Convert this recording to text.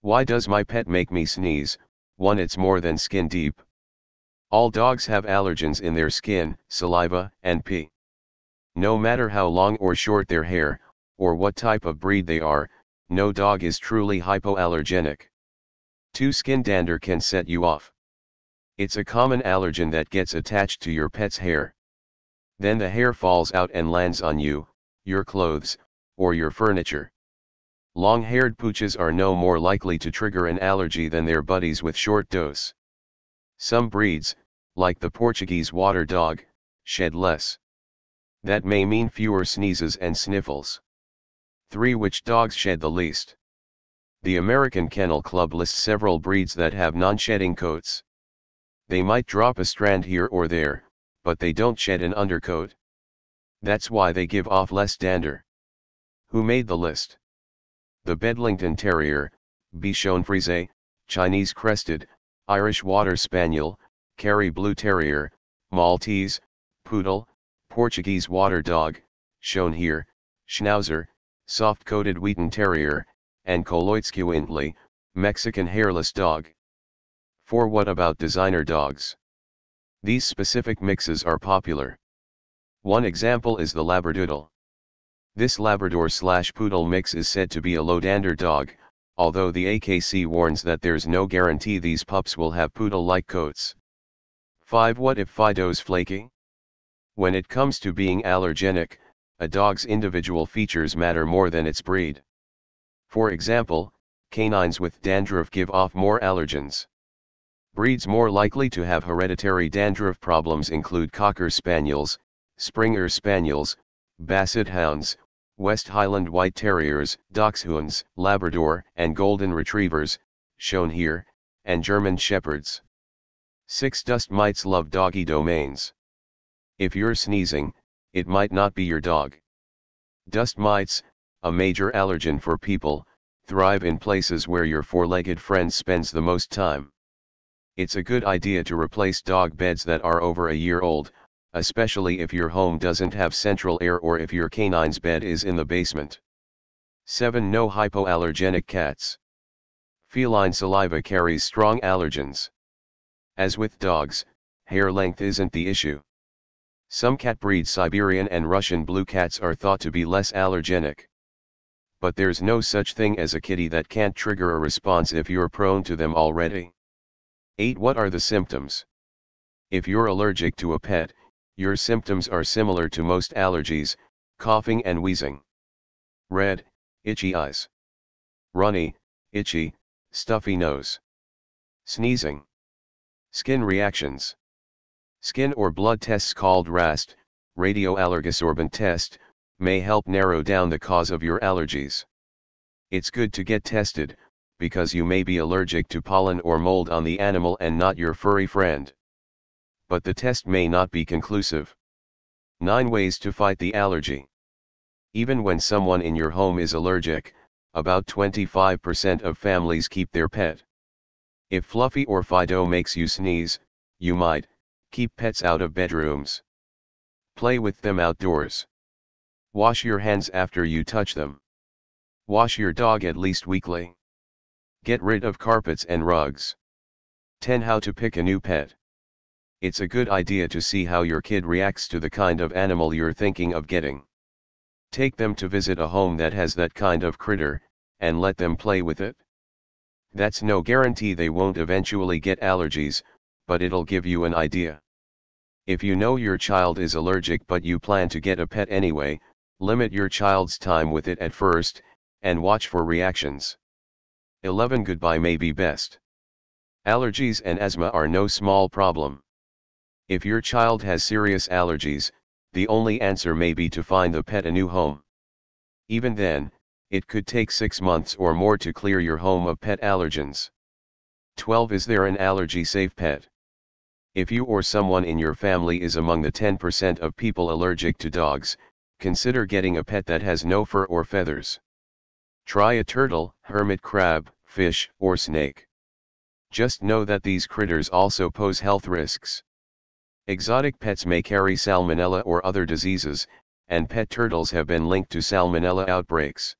Why does my pet make me sneeze? One, it's more than skin deep. All dogs have allergens in their skin, saliva, and pee. No matter how long or short their hair, or what type of breed they are, no dog is truly hypoallergenic. 2. skin dander can set you off. It's a common allergen that gets attached to your pet's hair. Then the hair falls out and lands on you, your clothes, or your furniture. Long-haired pooches are no more likely to trigger an allergy than their buddies with short dose. Some breeds, like the Portuguese water dog, shed less. That may mean fewer sneezes and sniffles. 3. Which dogs shed the least? The American Kennel Club lists several breeds that have non-shedding coats. They might drop a strand here or there, but they don't shed an undercoat. That's why they give off less dander. Who made the list? The Bedlington Terrier, Bichon Frise, Chinese Crested, Irish Water Spaniel, Kerry Blue Terrier, Maltese, Poodle, Portuguese Water Dog, shown here, Schnauzer, soft-coated Wheaten Terrier, and Koloitsky Mexican hairless dog. 4. What about designer dogs? These specific mixes are popular. One example is the Labradoodle. This Labrador slash Poodle mix is said to be a low-dander dog, although the AKC warns that there's no guarantee these pups will have poodle-like coats. 5. What if Fido's flaky? When it comes to being allergenic, a dog's individual features matter more than its breed. For example, canines with dandruff give off more allergens. Breeds more likely to have hereditary dandruff problems include Cocker Spaniels, Springer Spaniels, Basset Hounds, West Highland White Terriers, Dachshunds, Labrador and Golden Retrievers, shown here, and German Shepherds. 6. Dust mites love doggy domains. If you're sneezing, it might not be your dog. Dust mites, a major allergen for people, thrive in places where your four-legged friend spends the most time. It's a good idea to replace dog beds that are over a year old, especially if your home doesn't have central air or if your canine's bed is in the basement. 7. No hypoallergenic cats. Feline saliva carries strong allergens. As with dogs, hair length isn't the issue. Some cat breeds Siberian and Russian blue cats are thought to be less allergenic. But there's no such thing as a kitty that can't trigger a response if you're prone to them already. 8. What are the symptoms? If you're allergic to a pet, your symptoms are similar to most allergies, coughing and wheezing. Red, itchy eyes. Runny, itchy, stuffy nose. Sneezing. Skin reactions. Skin or blood tests called RAST, radioallergosorbent test, may help narrow down the cause of your allergies. It's good to get tested, because you may be allergic to pollen or mold on the animal and not your furry friend. But the test may not be conclusive. 9 Ways to Fight the Allergy Even when someone in your home is allergic, about 25% of families keep their pet. If Fluffy or Fido makes you sneeze, you might, Keep pets out of bedrooms. Play with them outdoors. Wash your hands after you touch them. Wash your dog at least weekly. Get rid of carpets and rugs. 10 How to pick a new pet. It's a good idea to see how your kid reacts to the kind of animal you're thinking of getting. Take them to visit a home that has that kind of critter, and let them play with it. That's no guarantee they won't eventually get allergies, but it'll give you an idea. If you know your child is allergic but you plan to get a pet anyway, limit your child's time with it at first, and watch for reactions. 11 Goodbye may be best. Allergies and asthma are no small problem. If your child has serious allergies, the only answer may be to find the pet a new home. Even then, it could take 6 months or more to clear your home of pet allergens. 12 Is there an allergy safe pet? If you or someone in your family is among the 10% of people allergic to dogs, consider getting a pet that has no fur or feathers. Try a turtle, hermit crab, fish, or snake. Just know that these critters also pose health risks. Exotic pets may carry salmonella or other diseases, and pet turtles have been linked to salmonella outbreaks.